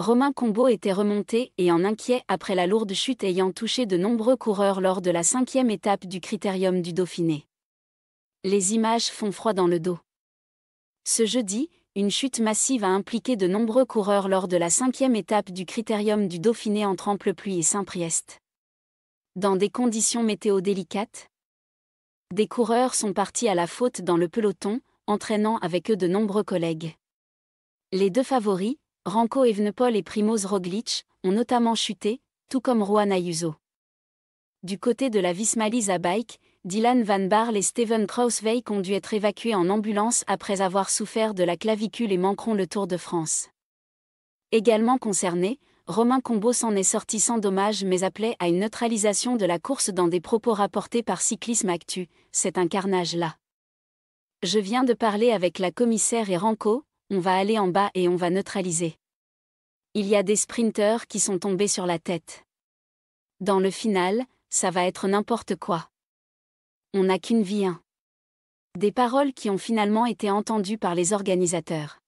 Romain Combo était remonté et en inquiet après la lourde chute ayant touché de nombreux coureurs lors de la cinquième étape du Critérium du Dauphiné. Les images font froid dans le dos. Ce jeudi, une chute massive a impliqué de nombreux coureurs lors de la cinquième étape du Critérium du Dauphiné entre Ample-Pluie et Saint-Priest. Dans des conditions météo délicates, des coureurs sont partis à la faute dans le peloton, entraînant avec eux de nombreux collègues. Les deux favoris, Ranco Evenepoel et Primoz Roglic ont notamment chuté, tout comme Juan Ayuso. Du côté de la Vismaliza à Bike, Dylan Van Barl et Steven krausveik ont dû être évacués en ambulance après avoir souffert de la clavicule et manqueront le Tour de France. Également concerné, Romain Combo s'en est sorti sans dommage mais appelait à une neutralisation de la course dans des propos rapportés par Cyclisme Actu, c'est un carnage là. Je viens de parler avec la commissaire et Ranco, on va aller en bas et on va neutraliser. Il y a des sprinteurs qui sont tombés sur la tête. Dans le final, ça va être n'importe quoi. On n'a qu'une vie. Hein. Des paroles qui ont finalement été entendues par les organisateurs.